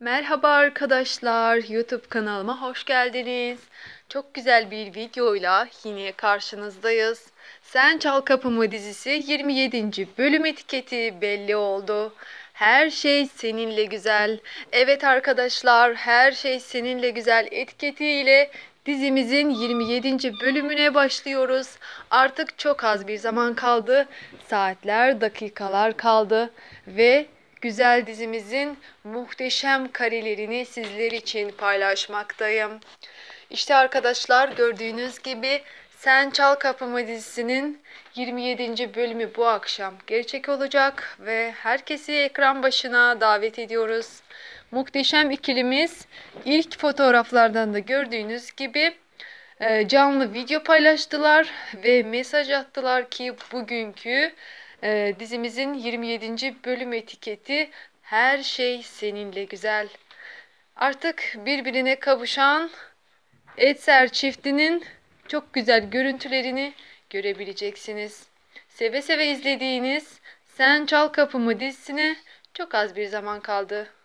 Merhaba arkadaşlar, YouTube kanalıma hoş geldiniz. Çok güzel bir videoyla yine karşınızdayız. Sen Çal Kapımı dizisi 27. bölüm etiketi belli oldu. Her şey seninle güzel. Evet arkadaşlar, her şey seninle güzel etiketiyle dizimizin 27. bölümüne başlıyoruz. Artık çok az bir zaman kaldı. Saatler, dakikalar kaldı ve güzel dizimizin muhteşem karelerini sizler için paylaşmaktayım. İşte arkadaşlar gördüğünüz gibi Sen Çal Kapımı dizisinin 27. bölümü bu akşam gerçek olacak ve herkesi ekran başına davet ediyoruz. Muhteşem ikilimiz ilk fotoğraflardan da gördüğünüz gibi ee, canlı video paylaştılar ve mesaj attılar ki bugünkü e, dizimizin 27. bölüm etiketi Her şey seninle güzel. Artık birbirine kavuşan Etser çiftinin çok güzel görüntülerini görebileceksiniz. Seve seve izlediğiniz Sen Çal Kapımı dizisine çok az bir zaman kaldı.